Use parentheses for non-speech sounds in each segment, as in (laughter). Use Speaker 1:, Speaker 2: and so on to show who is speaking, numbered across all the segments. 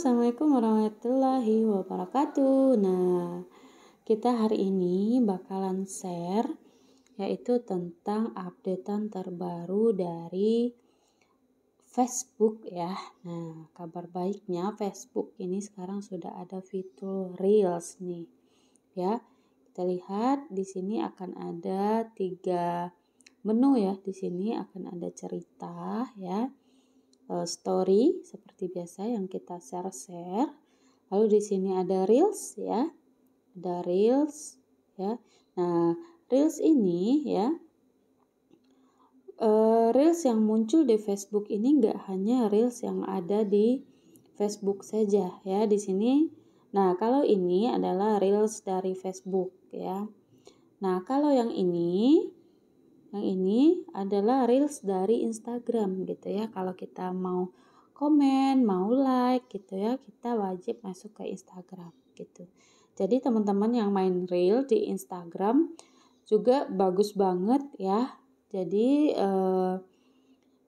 Speaker 1: Assalamualaikum warahmatullahi wabarakatuh. Nah, kita hari ini bakalan share yaitu tentang updatean terbaru dari Facebook ya. Nah, kabar baiknya Facebook ini sekarang sudah ada fitur Reels nih. Ya. Kita lihat di sini akan ada tiga menu ya. Di sini akan ada cerita ya Eh, story seperti biasa yang kita share-share. Lalu di sini ada reels ya. Ada reels ya. Nah, reels ini ya eh, reels yang muncul di Facebook ini nggak hanya reels yang ada di Facebook saja ya di sini. Nah kalau ini adalah reels dari Facebook ya. Nah kalau yang ini yang ini adalah reels dari Instagram gitu ya. Kalau kita mau komen, mau like gitu ya, kita wajib masuk ke Instagram gitu. Jadi teman-teman yang main reel di Instagram juga bagus banget ya. Jadi eh,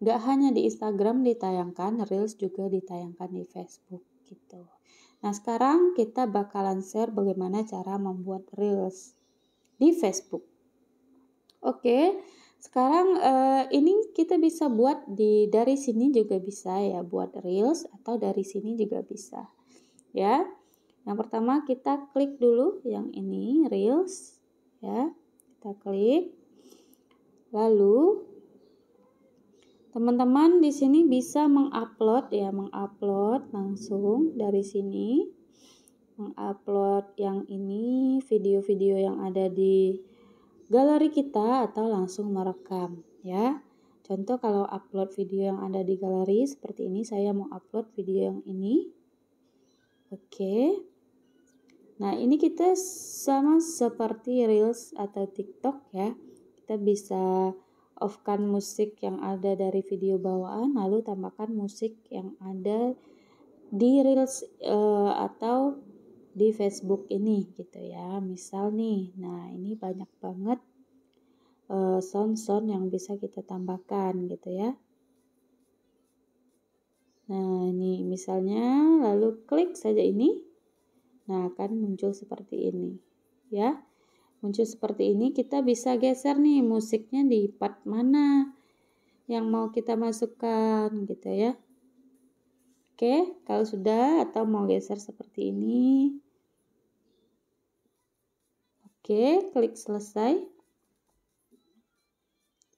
Speaker 1: hanya di Instagram ditayangkan, reels juga ditayangkan di Facebook gitu. Nah sekarang kita bakalan share bagaimana cara membuat reels di Facebook. Oke, sekarang uh, ini kita bisa buat di dari sini juga bisa ya, buat reels atau dari sini juga bisa. Ya. Yang pertama kita klik dulu yang ini reels ya. Kita klik. Lalu teman-teman di sini bisa mengupload ya, mengupload langsung dari sini mengupload yang ini video-video yang ada di galeri kita atau langsung merekam ya. Contoh kalau upload video yang ada di galeri seperti ini saya mau upload video yang ini. Oke. Nah, ini kita sama seperti Reels atau TikTok ya. Kita bisa off-kan musik yang ada dari video bawaan lalu tambahkan musik yang ada di Reels uh, atau di Facebook ini gitu ya misal nih nah ini banyak banget sound eh, sound-sound yang bisa kita tambahkan gitu ya nah ini misalnya lalu klik saja ini nah akan muncul seperti ini ya muncul seperti ini kita bisa geser nih musiknya di part mana yang mau kita masukkan gitu ya Oke, kalau sudah atau mau geser seperti ini. Oke, klik selesai.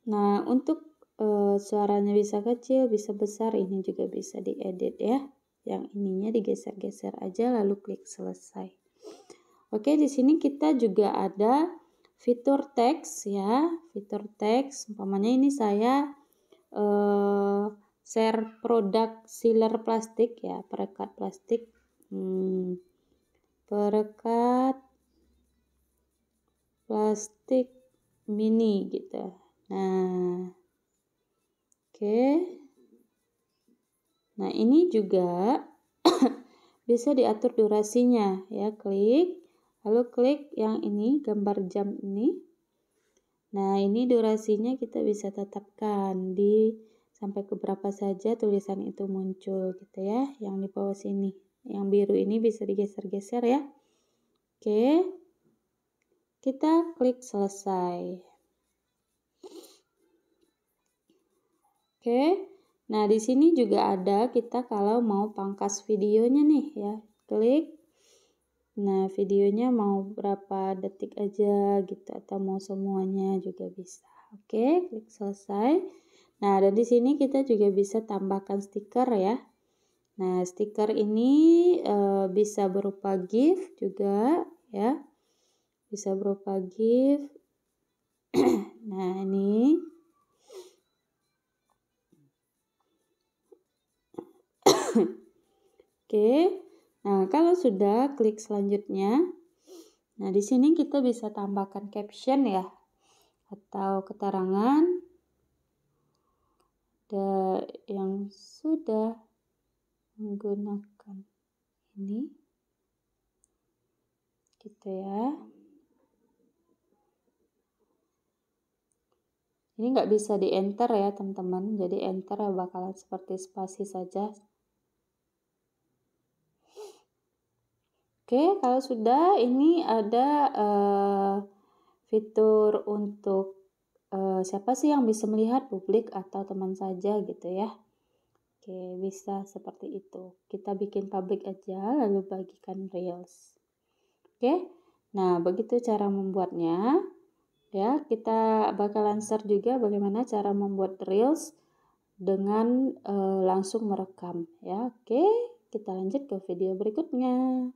Speaker 1: Nah, untuk e, suaranya bisa kecil, bisa besar, ini juga bisa diedit ya. Yang ininya digeser-geser aja lalu klik selesai. Oke, di sini kita juga ada fitur teks ya, fitur teks. Umpamanya ini saya eh share produk sealer plastik ya perekat plastik hmm, perekat plastik mini gitu nah oke okay. nah ini juga (coughs) bisa diatur durasinya ya klik lalu klik yang ini gambar jam ini nah ini durasinya kita bisa tetapkan di sampai ke berapa saja tulisan itu muncul gitu ya yang di bawah sini yang biru ini bisa digeser-geser ya oke kita klik selesai oke nah di sini juga ada kita kalau mau pangkas videonya nih ya klik nah videonya mau berapa detik aja gitu atau mau semuanya juga bisa oke klik selesai Nah, dan di sini kita juga bisa tambahkan stiker ya. Nah, stiker ini e, bisa berupa GIF juga ya. Bisa berupa GIF. (clears throat) nah, ini (clears throat) Oke. Nah, kalau sudah klik selanjutnya. Nah, di sini kita bisa tambahkan caption ya atau keterangan ada yang sudah menggunakan ini gitu ya ini nggak bisa di enter ya teman-teman jadi enter ya bakalan seperti spasi saja oke kalau sudah ini ada uh, fitur untuk Eh, siapa sih yang bisa melihat publik atau teman saja gitu ya oke bisa seperti itu kita bikin publik aja lalu bagikan reels oke nah begitu cara membuatnya ya kita bakalan share juga bagaimana cara membuat reels dengan uh, langsung merekam ya oke kita lanjut ke video berikutnya